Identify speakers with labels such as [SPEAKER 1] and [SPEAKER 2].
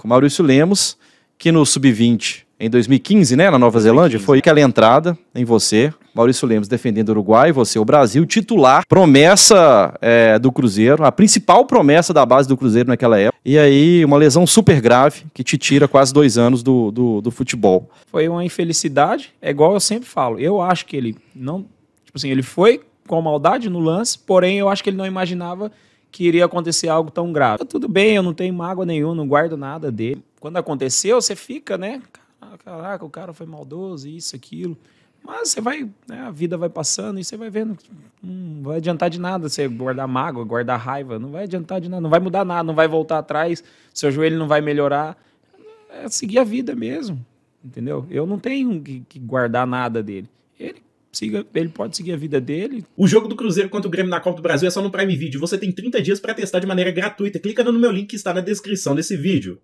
[SPEAKER 1] com Maurício Lemos, que no Sub-20, em 2015, né, na Nova 2015. Zelândia, foi aquela entrada em você, Maurício Lemos defendendo o Uruguai, você o Brasil, titular, promessa é, do Cruzeiro, a principal promessa da base do Cruzeiro naquela época. E aí, uma lesão super grave que te tira quase dois anos do, do, do futebol. Foi uma infelicidade, é igual eu
[SPEAKER 2] sempre falo. Eu acho que ele não. Tipo assim, ele foi com maldade no lance, porém eu acho que ele não imaginava que iria acontecer algo tão grave. Tá tudo bem, eu não tenho mágoa nenhuma, não guardo nada dele. Quando aconteceu, você fica, né? Caraca, o cara foi maldoso, isso, aquilo. Mas você vai, né, a vida vai passando e você vai vendo que hum, não vai adiantar de nada você guardar mágoa, guardar raiva, não vai adiantar de nada, não vai mudar nada, não vai voltar atrás, seu joelho não vai melhorar. É seguir a vida mesmo, entendeu? Eu não tenho que, que guardar nada dele siga, ele pode seguir a vida dele. O jogo do Cruzeiro contra o Grêmio na Copa do Brasil é só no
[SPEAKER 3] Prime Video. Você tem 30 dias para testar de maneira gratuita. Clica no meu link que está na descrição desse vídeo.